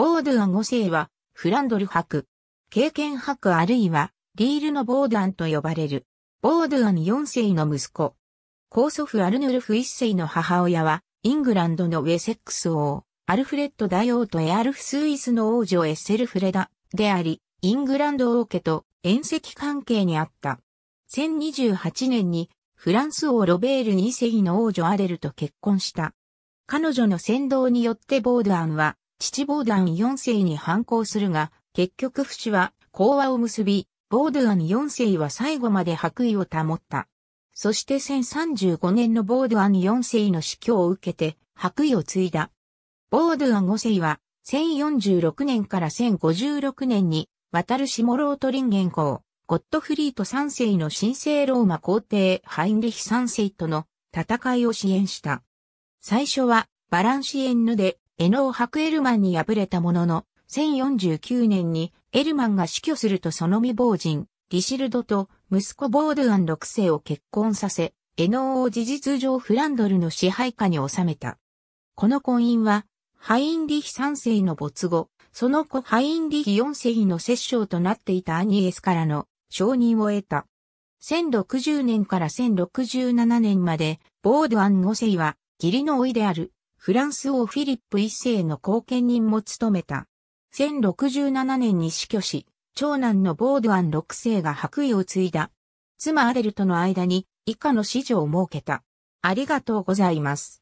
ボードゥン5世は、フランドル博。経験博あるいは、リールのボードゥンと呼ばれる。ボードゥン4世の息子。高祖父アルヌルフ1世の母親は、イングランドのウェセックス王、アルフレッド大王とエアルフスイスの王女エッセルフレダであり、イングランド王家と縁赤関係にあった。1028年にフランス王ロベール2世の王女アレルと結婚した。彼女の先導によってボードアンは父ボードアン4世に反抗するが、結局不死は講和を結び、ボードアン4世は最後まで白衣を保った。そして1035年のボードアン4世の死去を受けて、白衣を継いだ。ボードアン5世は、1046年から1056年に、渡る下ロートリンゲン公、ゴッドフリート3世の神聖ローマ皇帝ハインリヒ3世との戦いを支援した。最初はバランシエンヌでエノー・ハク・エルマンに敗れたものの、1049年にエルマンが死去するとその未亡人、リシルドと息子ボードゥアン6世を結婚させ、エノーを事実上フランドルの支配下に収めた。この婚姻は、ハインリヒ3世の没後、その子ハインリヒ4世の摂政となっていたアニエスからの承認を得た。1060年から1067年まで、ボードゥアン5世は義理のいであるフランス王フィリップ一世の後見人も務めた。1067年に死去し、長男のボードアン六世が白衣を継いだ。妻アデルとの間に以下の子女を設けた。ありがとうございます。